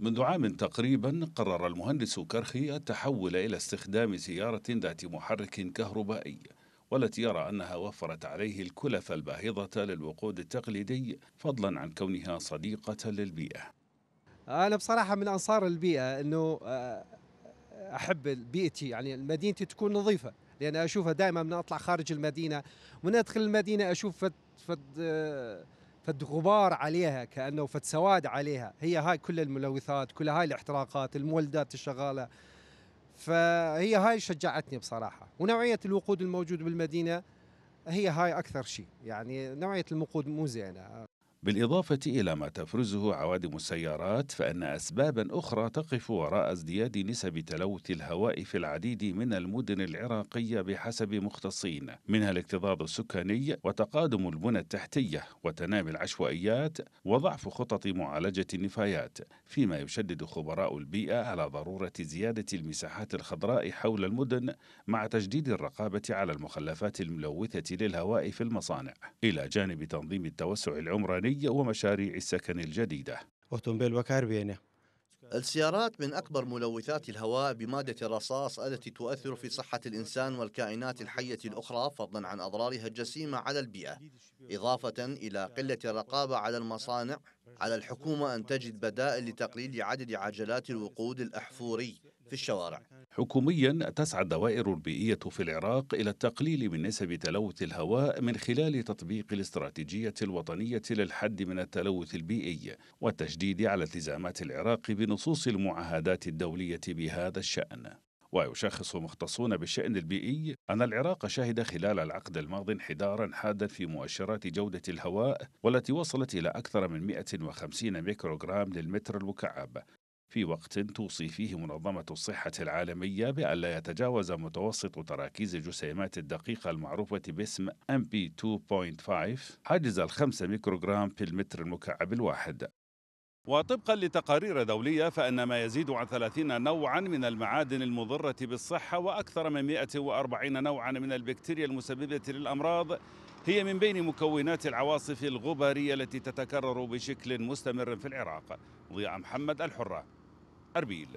منذ عام تقريبا قرر المهندس كرخي التحول إلى استخدام سيارة ذات محرك كهربائي والتي يرى أنها وفرت عليه الكلف الباهظة للوقود التقليدي فضلا عن كونها صديقة للبيئة أنا بصراحة من أنصار البيئة أنه آه، أحب بيئتي يعني مدينتي تكون نظيفة لأن أشوفها دائما من أطلع خارج المدينة ومن أدخل المدينة أشوف فد, فد آه، فد غبار عليها كانه فد سواد عليها هي هاي كل الملوثات كل هاي الاحتراقات المولدات الشغاله فهي هاي شجعتني بصراحه ونوعيه الوقود الموجود بالمدينه هي هاي اكثر شيء يعني نوعيه الوقود مو زينه بالإضافة إلى ما تفرزه عوادم السيارات فإن أسبابا أخرى تقف وراء ازدياد نسب تلوث الهواء في العديد من المدن العراقية بحسب مختصين منها الاكتظاظ السكاني وتقادم البنى التحتية وتنامي العشوائيات وضعف خطط معالجة النفايات فيما يشدد خبراء البيئة على ضرورة زيادة المساحات الخضراء حول المدن مع تجديد الرقابة على المخلفات الملوثة للهواء في المصانع إلى جانب تنظيم التوسع العمراني الدولية ومشاريع السكن الجديدة نعم. السيارات من أكبر ملوثات الهواء بمادة الرصاص التي تؤثر في صحة الإنسان والكائنات الحية الأخرى فضلا عن أضرارها الجسيمة على البيئة إضافة إلى قلة الرقابة على المصانع على الحكومة أن تجد بدائل لتقليل عدد عجلات الوقود الأحفوري في الشوارع حكوميا تسعى الدوائر البيئية في العراق إلى التقليل من نسب تلوث الهواء من خلال تطبيق الاستراتيجية الوطنية للحد من التلوث البيئي والتشديد على التزامات العراق بنصوص المعاهدات الدولية بهذا الشأن ويشخص مختصون بالشأن البيئي أن العراق شهد خلال العقد الماضي انحدارا حادا في مؤشرات جودة الهواء والتي وصلت إلى أكثر من 150 ميكروغرام للمتر المكعب في وقت توصي فيه منظمة الصحة العالمية بأن لا يتجاوز متوسط تراكيز الجسيمات الدقيقة المعروفة باسم MP2.5 حاجز الخمسة ميكروغرام في المتر المكعب الواحد وطبقا لتقارير دولية فإن ما يزيد عن 30 نوعا من المعادن المضرة بالصحة وأكثر من 140 نوعا من البكتيريا المسببة للأمراض هي من بين مكونات العواصف الغبارية التي تتكرر بشكل مستمر في العراق ضياء محمد الحرة أربيل